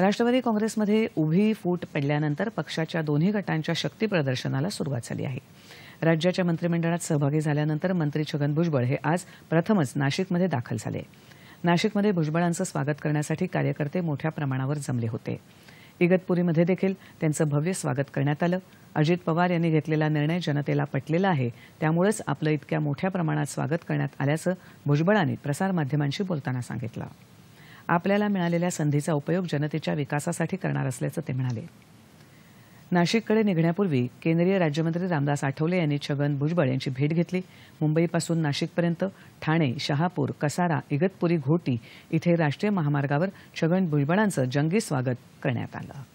राष्ट्रवादी काँग्रेसमध्ये उभी फूट पडल्यानंतर पक्षाच्या दोन्ही गटांच्या शक्तीप्रदर्शनाला सुरुवात झाली आहे राज्याच्या मंत्रिमंडळात सहभागी झाल्यानंतर मंत्री छगन भुजबळ हे आज प्रथमच नाशिकमध्ये दाखल झाले नाशिकमध्ये भुजबळांचं स्वागत करण्यासाठी कार्यकर्ते मोठ्या प्रमाणावर जमले होते इगतपुरीमध्ये देखील त्यांचं भव्य स्वागत करण्यात आलं अजित पवार यांनी घेतलेला निर्णय जनतेला पटलेला आहे त्यामुळेच आपलं इतक्या मोठ्या प्रमाणात स्वागत करण्यात आल्याचं भुजबळांनी प्रसारमाध्यमांशी बोलताना सांगितलं आपल्याला मिळालेल्या संधीचा उपयोग जनतेच्या विकासासाठी करणार असल्याचं ते म्हणाले नाशिककडे निघण्यापूर्वी केंद्रीय राज्यमंत्री रामदास आठवले यांनी छगन भुजबळ यांची भेट घेतली मुंबईपासून नाशिकपर्यंत ठाणे शहापूर कसारा इगतपुरी घोटी इथे राष्ट्रीय महामार्गावर छगन भुजबळांचं जंगी स्वागत करण्यात आलं